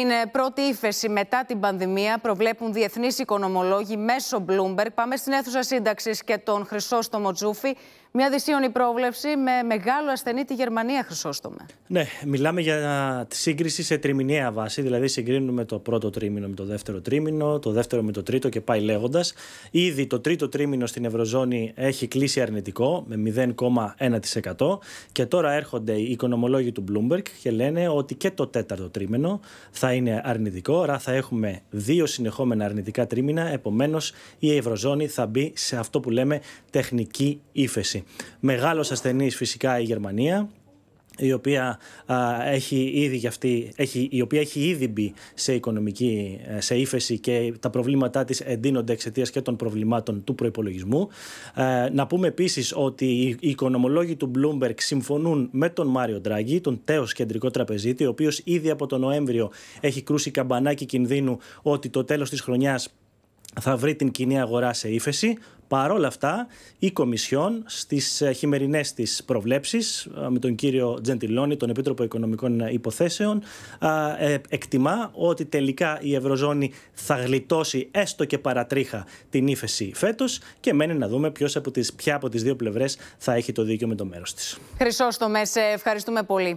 Την ε, πρώτη ύφεση μετά την πανδημία προβλέπουν διεθνείς οικονομολόγοι μέσω Bloomberg. Πάμε στην αίθουσα σύνταξης και τον στο μοτζούφι. Μια δυσίωνη πρόβλεψη με μεγάλο ασθενή τη Γερμανία, Χρυσόστομε. Ναι, μιλάμε για τη σύγκριση σε τριμηνιαία βάση. Δηλαδή, συγκρίνουμε το πρώτο τρίμηνο με το δεύτερο τρίμηνο, το δεύτερο με το τρίτο και πάει λέγοντας. Ήδη το τρίτο τρίμηνο στην Ευρωζώνη έχει κλείσει αρνητικό με 0,1%. Και τώρα έρχονται οι οικονομολόγοι του Bloomberg και λένε ότι και το τέταρτο τρίμηνο θα είναι αρνητικό. Άρα θα έχουμε δύο συνεχόμενα αρνητικά τρίμηνα. Επομένως, η Ευρωζώνη θα μπει σε αυτό που λέμε τεχνική ύφεση. Μεγάλος ασθενής φυσικά η Γερμανία η οποία, έχει ήδη για έχει, η οποία έχει ήδη μπει σε οικονομική ε, σε ύφεση και τα προβλήματά της εντείνονται εξαιτίας και των προβλημάτων του προϋπολογισμού. Ε, να πούμε επίσης ότι οι οικονομολόγοι του Bloomberg συμφωνούν με τον Μάριο Ντράγκη, τον τέος κεντρικό τραπεζίτη, ο οποίος ήδη από τον Νοέμβριο έχει κρούσει καμπανάκι κινδύνου ότι το τέλος της χρονιάς θα βρει την κοινή αγορά σε ύφεση. Παρόλα αυτά, η Κομισιόν στις ε, χειμερινές της προβλέψεις, ε, με τον κύριο Τζεντιλόνι, τον Επίτροπο Οικονομικών Υποθέσεων, ε, εκτιμά ότι τελικά η Ευρωζώνη θα γλιτώσει έστω και παρατρίχα την ύφεση φέτος και μένει να δούμε ποιος από τις, ποια από τις δύο πλευρές θα έχει το δίκιο με το μέρος της. σε ευχαριστούμε πολύ.